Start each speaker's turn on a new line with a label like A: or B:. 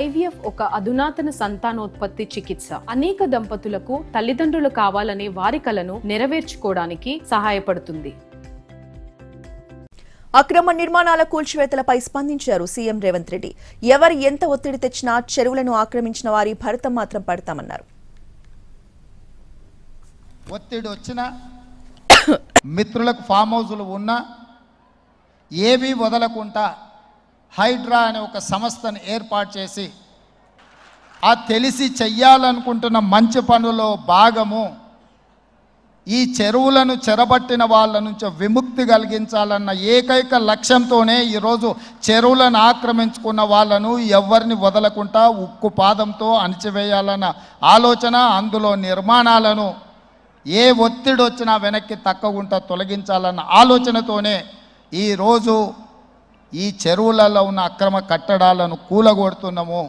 A: IVF ఒక అధునాతన సంతానోత్పత్తి చికిత్స అనేక దంపతులకు తల్లిదండ్రులు కావాలనే వారి కలను నెరవేర్చుకోవడానికి సహాయపడుతుంది
B: అక్రమ నిర్మాణాల కూల్చివేతలపై స్పందించారు సీఎం రేవంత్ రెడ్డి ఎవరు ఎంత ఒత్తిడి తెచ్చినా చెరువులను ఆక్రమించిన వారి భరతం మాత్రం పడతామన్నారు
C: ఒత్తిడి వచ్చిన మిత్రులకు ఫామ్ హౌజులు ఉన్నా ఏమీ వదలకుండా హైడ్రా అనే ఒక సంస్థను ఏర్పాటు చేసి ఆ తెలిసి చెయ్యాలనుకుంటున్న మంచి పనులో భాగము ఈ చెరువులను చెరబట్టిన వాళ్ళ నుంచి విముక్తి కలిగించాలన్న ఏకైక లక్ష్యంతోనే ఈరోజు చెరువులను ఆక్రమించుకున్న వాళ్ళను ఎవరిని వదలకుండా ఉక్కు పాదంతో అణిచివేయాలన్న ఆలోచన అందులో నిర్మాణాలను ఏ ఒత్తిడి వచ్చినా వెనక్కి తక్కువ తొలగించాలన్న ఆలోచనతోనే ఈరోజు ఈ చెరువులలో ఉన్న అక్రమ కట్టడాలను కూలగొడుతున్నాము